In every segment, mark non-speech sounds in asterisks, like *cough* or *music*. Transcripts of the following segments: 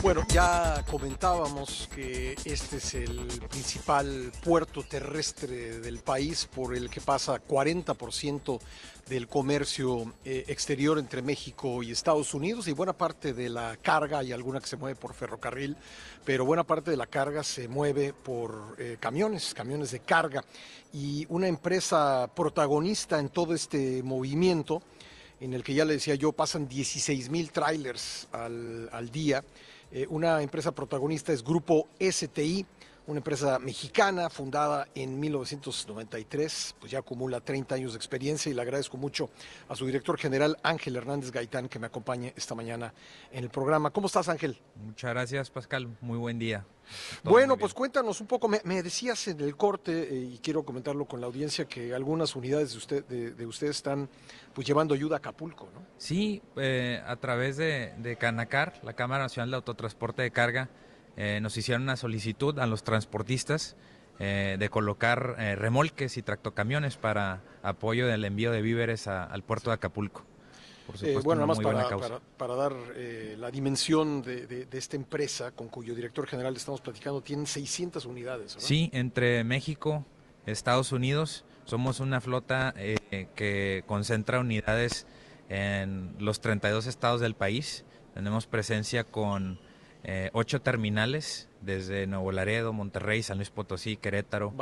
Bueno, ya comentábamos que este es el principal puerto terrestre del país por el que pasa 40% del comercio eh, exterior entre México y Estados Unidos y buena parte de la carga, hay alguna que se mueve por ferrocarril, pero buena parte de la carga se mueve por eh, camiones, camiones de carga. Y una empresa protagonista en todo este movimiento, en el que ya le decía yo, pasan 16 mil trailers al día eh, una empresa protagonista es Grupo STI una empresa mexicana fundada en 1993, pues ya acumula 30 años de experiencia y le agradezco mucho a su director general Ángel Hernández Gaitán que me acompañe esta mañana en el programa. ¿Cómo estás Ángel? Muchas gracias Pascal, muy buen día. bueno, pues cuéntanos un poco, me, decías en el corte eh, y quiero comentarlo con la audiencia que algunas unidades de, usted, de, ustedes están pues llevando ayuda a Acapulco, ¿no? Sí, eh, a través de, de Canacar, la Cámara Nacional de Autotransporte de Carga, eh, nos hicieron una solicitud a los transportistas eh, de colocar eh, remolques y tractocamiones para apoyo del envío de víveres al puerto de Acapulco. bueno, nada más para, para, dar la dimensión de, esta empresa con cuyo director general estamos platicando, tienen 600 unidades. ¿verdad? Sí, entre México, Estados Unidos, somos una flota que concentra unidades en los 32 estados del país. Tenemos presencia con eh, ocho terminales desde Nuevo Laredo, Monterrey, San Luis Potosí, Querétaro,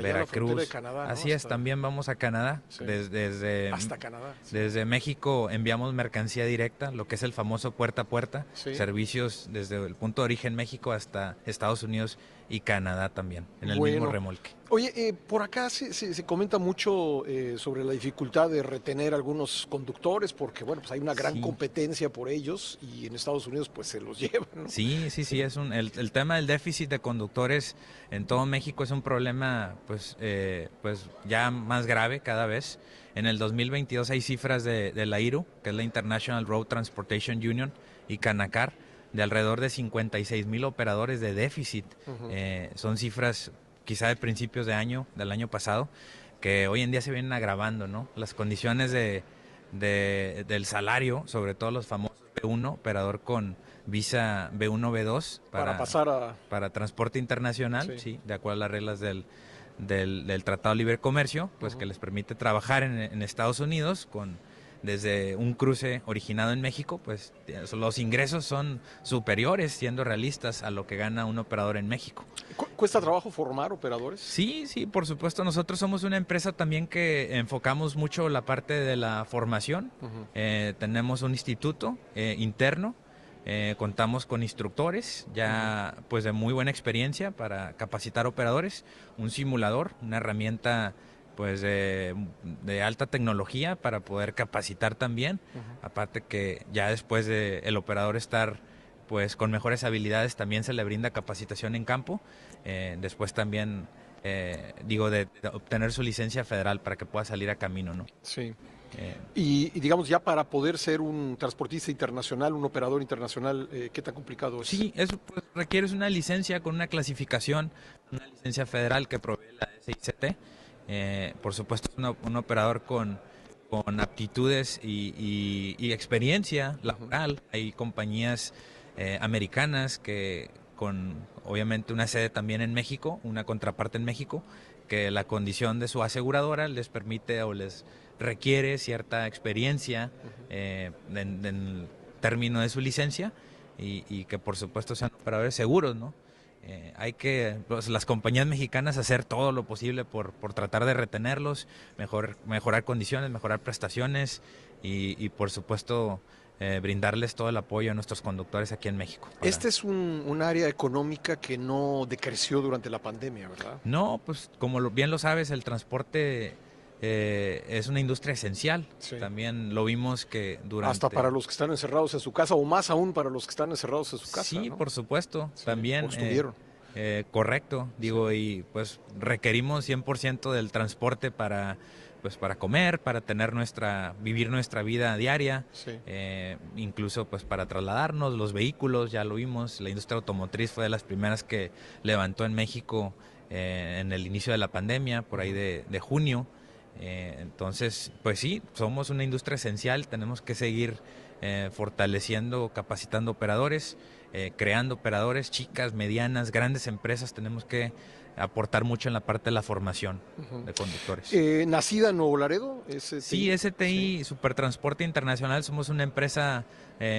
Veracruz. Así es, también vamos a Canadá. Desde, desde, hasta Canadá. Desde México enviamos mercancía directa, lo que es el famoso puerta a puerta, servicios desde el punto de origen México hasta Estados Unidos y Canadá también, en el mismo remolque. Oye, eh, por acá se, se, comenta mucho eh, sobre la dificultad de retener algunos conductores, porque bueno, pues hay una gran competencia por ellos y en Estados Unidos pues se los *laughs* llevan. Sí, sí, sí, es un, el, tema del déficit de conductores en todo México es un problema pues, eh, pues ya más grave cada vez. En el 2022 hay cifras de, la IRU, que es la International Road Transportation Union, y Canacar, de alrededor de 56 mil operadores de déficit. son cifras quizá de principios de año, del año pasado, que hoy en día se vienen agravando, ¿no? Las condiciones de, del salario, sobre todo los famosos B1, operador con visa B1, B2, para, pasar a... para transporte internacional, sí. de acuerdo a las reglas del, del, Tratado de Libre Comercio, pues que les permite trabajar en, en Estados Unidos con desde un cruce originado en México, pues eh, los ingresos son superiores, siendo realistas, a lo que gana un operador en México. ¿Cuesta trabajo formar operadores? Sí, sí, por supuesto. Nosotros somos una empresa también que enfocamos mucho la parte de la formación. Eh, tenemos un instituto eh, interno contamos con instructores ya pues de muy buena experiencia para capacitar operadores, un simulador, una herramienta pues de, alta tecnología para poder capacitar también, aparte que ya después de el operador estar pues con mejores habilidades también se le brinda capacitación en campo, eh, después también eh, digo de, obtener su licencia federal para que pueda salir a camino, ¿no? Sí. Eh, y, digamos, ya para poder ser un transportista internacional, un operador internacional, ¿qué tan complicado es? Sí, eso pues, requieres una licencia con una clasificación, una licencia federal que provee la SICT. Eh, por supuesto, un, un operador con, con aptitudes y, y, y, experiencia laboral. Hay compañías eh, americanas que con obviamente una sede también en México, una contraparte en México, que la condición de su aseguradora les permite o les requiere cierta experiencia eh, en, término de su licencia y, y que por supuesto sean operadores seguros, ¿no? Eh, hay que, pues, las compañías mexicanas, hacer todo lo posible por, por tratar de retenerlos, mejorar condiciones, mejorar prestaciones y, por supuesto, eh, brindarles todo el apoyo a nuestros conductores aquí en México. Este es un, un, área económica que no decreció durante la pandemia, ¿verdad? No, pues como bien lo sabes, el transporte eh, es una industria esencial. También lo vimos que durante... Hasta para los que están encerrados en su casa, o más aún para los que están encerrados en su casa. Sí, por supuesto, también... Eh, estuvieron. Eh, correcto, digo, y pues requerimos 100% del transporte para pues para comer, para tener nuestra, vivir nuestra vida diaria, incluso pues para trasladarnos, los vehículos, ya lo vimos, la industria automotriz fue de las primeras que levantó en México en el inicio de la pandemia, por ahí de junio. Eh, entonces, pues sí, somos una industria esencial, tenemos que seguir eh, fortaleciendo, capacitando operadores, eh, creando operadores, chicas, medianas, grandes empresas, tenemos que aportar mucho en la parte de la formación de conductores. Eh, ¿Nacida en Nuevo Laredo? Sí, STI, e Super Supertransporte Internacional, somos una empresa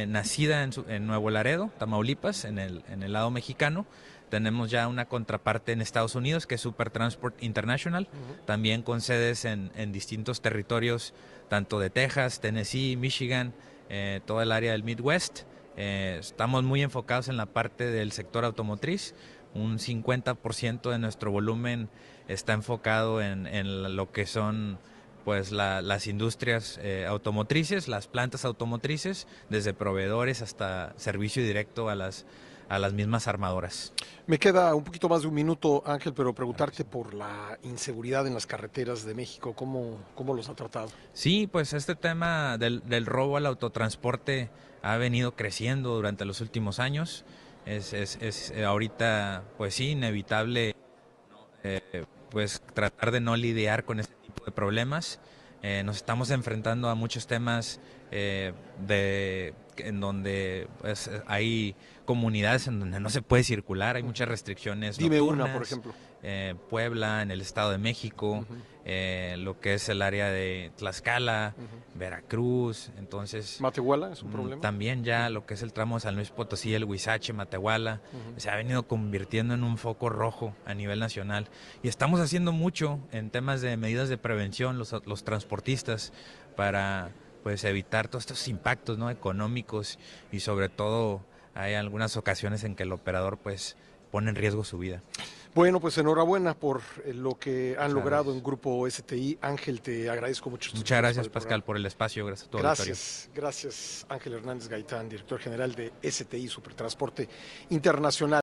nacida en, Nuevo Laredo, Tamaulipas, en el, en el lado mexicano. Tenemos ya una contraparte en Estados Unidos, que es Supertransport International, también con sedes en, en distintos territorios, tanto de Texas, Tennessee, Michigan, eh, toda el área del Midwest. Eh, estamos muy enfocados en la parte del sector automotriz. Un 50% de nuestro volumen está enfocado en, lo que son pues las industrias eh, automotrices, las plantas automotrices, desde proveedores hasta servicio directo a las a las mismas armadoras. Me queda un poquito más de un minuto, Ángel, pero preguntarte por la inseguridad en las carreteras de México, ¿cómo, los ha tratado? Sí, pues este tema del, robo al autotransporte ha venido creciendo durante los últimos años. Es, eh, ahorita, pues sí, inevitable eh, pues tratar de no lidiar con este tipo de problemas. Eh, nos estamos enfrentando a muchos temas de en donde pues, hay comunidades en donde no se puede circular, hay muchas restricciones. Dime una, por ejemplo. Eh, Puebla, en el Estado de México, eh, lo que es el área de Tlaxcala, Veracruz, entonces... ¿Matehuala es un mm, problema? También ya lo que es el tramo de San Luis Potosí, el Huizache, Matehuala, se ha venido convirtiendo en un foco rojo a nivel nacional. Y estamos haciendo mucho en temas de medidas de prevención, los, los transportistas, para pues evitar todos estos impactos ¿no? económicos y sobre todo hay algunas ocasiones en que el operador pues pone en riesgo su vida. Bueno, pues enhorabuena por eh, lo que han logrado en Grupo STI. Ángel, te agradezco mucho. Muchas gracias, Pascal, por el espacio. Gracias a todos. Gracias, gracias Ángel Hernández Gaitán, director general de STI Supertransporte Internacional.